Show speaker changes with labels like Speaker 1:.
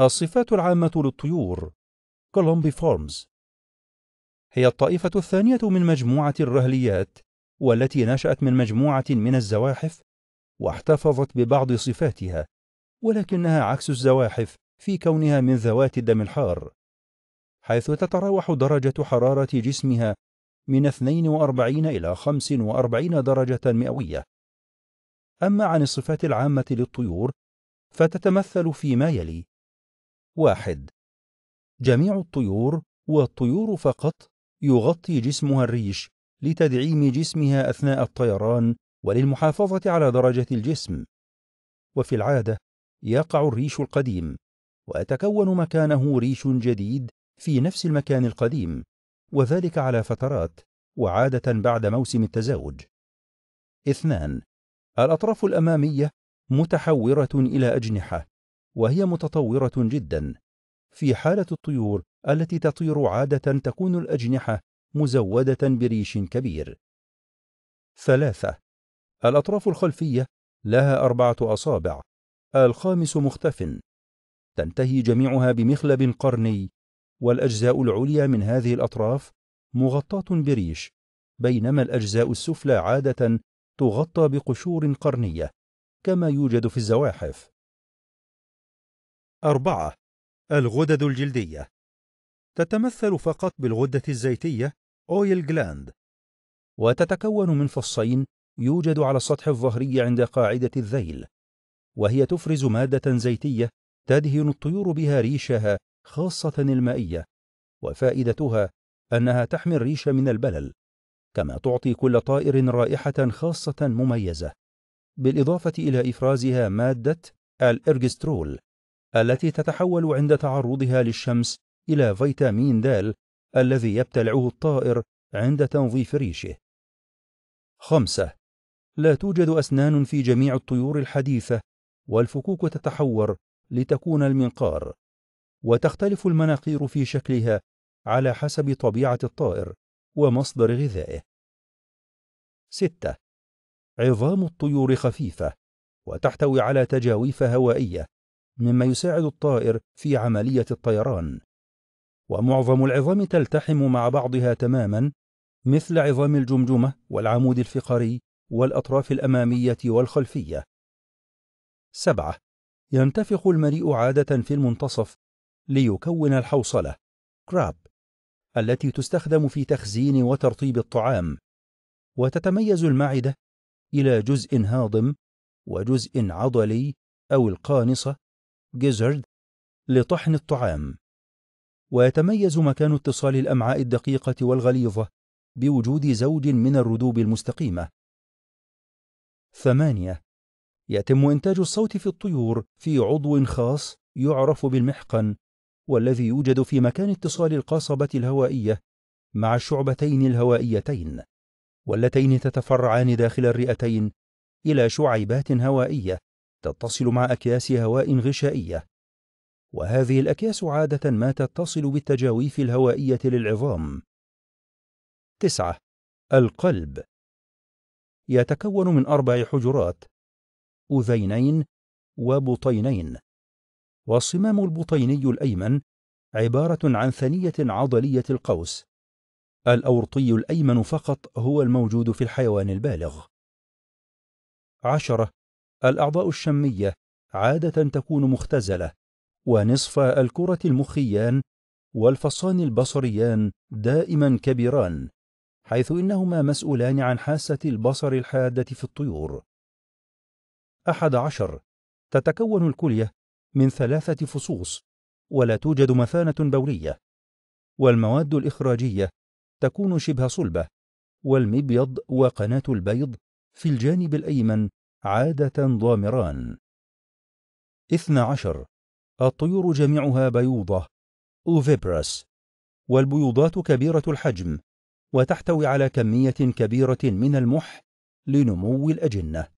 Speaker 1: الصفات العامة للطيور فورمز هي الطائفة الثانية من مجموعة الرهليات والتي نشأت من مجموعة من الزواحف واحتفظت ببعض صفاتها ولكنها عكس الزواحف في كونها من ذوات الدم الحار حيث تتراوح درجة حرارة جسمها من 42 إلى 45 درجة مئوية أما عن الصفات العامة للطيور فتتمثل فيما يلي واحد جميع الطيور والطيور فقط يغطي جسمها الريش لتدعيم جسمها أثناء الطيران وللمحافظة على درجة الجسم وفي العادة يقع الريش القديم ويتكون مكانه ريش جديد في نفس المكان القديم وذلك على فترات وعادة بعد موسم التزاوج اثنان الأطراف الأمامية متحورة إلى أجنحة وهي متطورة جدا في حالة الطيور التي تطير عادة تكون الأجنحة مزودة بريش كبير ثلاثة الأطراف الخلفية لها أربعة أصابع الخامس مختف تنتهي جميعها بمخلب قرني والأجزاء العليا من هذه الأطراف مغطاة بريش بينما الأجزاء السفلى عادة تغطى بقشور قرنية كما يوجد في الزواحف أربعة الغدد الجلدية تتمثل فقط بالغدة الزيتية أويل جلاند وتتكون من فصين يوجد على السطح الظهري عند قاعدة الذيل وهي تفرز مادة زيتية تدهن الطيور بها ريشها خاصة المائية وفائدتها أنها تحمي الريش من البلل كما تعطي كل طائر رائحة خاصة مميزة بالإضافة إلى إفرازها مادة الإرجسترول التي تتحول عند تعرضها للشمس إلى فيتامين د الذي يبتلعه الطائر عند تنظيف ريشه. 5. لا توجد أسنان في جميع الطيور الحديثة والفكوك تتحور لتكون المنقار، وتختلف المناقير في شكلها على حسب طبيعة الطائر ومصدر غذائه. 6. عظام الطيور خفيفة، وتحتوي على تجاويف هوائية مما يساعد الطائر في عملية الطيران ومعظم العظام تلتحم مع بعضها تماما مثل عظام الجمجمة والعمود الفقري والأطراف الأمامية والخلفية 7. ينتفخ المريء عادة في المنتصف ليكون الحوصلة كراب التي تستخدم في تخزين وترطيب الطعام وتتميز المعدة إلى جزء هاضم وجزء عضلي أو القانصة جيزرد لطحن الطعام ويتميز مكان اتصال الأمعاء الدقيقة والغليظة بوجود زوج من الردوب المستقيمة ثمانية يتم إنتاج الصوت في الطيور في عضو خاص يعرف بالمحقن والذي يوجد في مكان اتصال القصبة الهوائية مع الشعبتين الهوائيتين واللتين تتفرعان داخل الرئتين إلى شعيبات هوائية تتصل مع أكياس هواء غشائية وهذه الأكياس عادة ما تتصل بالتجاويف الهوائية للعظام 9. القلب يتكون من أربع حجرات أذينين وبطينين والصمام البطيني الأيمن عبارة عن ثنية عضلية القوس الأورطي الأيمن فقط هو الموجود في الحيوان البالغ عشرة الأعضاء الشمية عادة تكون مختزلة ونصف الكرة المخيان والفصان البصريان دائما كبيران حيث إنهما مسؤولان عن حاسة البصر الحادة في الطيور أحد عشر تتكون الكلية من ثلاثة فصوص ولا توجد مثانة بولية والمواد الإخراجية تكون شبه صلبة والمبيض وقناة البيض في الجانب الأيمن عادة ضامران اثنى عشر الطيور جميعها بيوضة أوفيبرس والبيوضات كبيرة الحجم وتحتوي على كمية كبيرة من المح لنمو الأجنة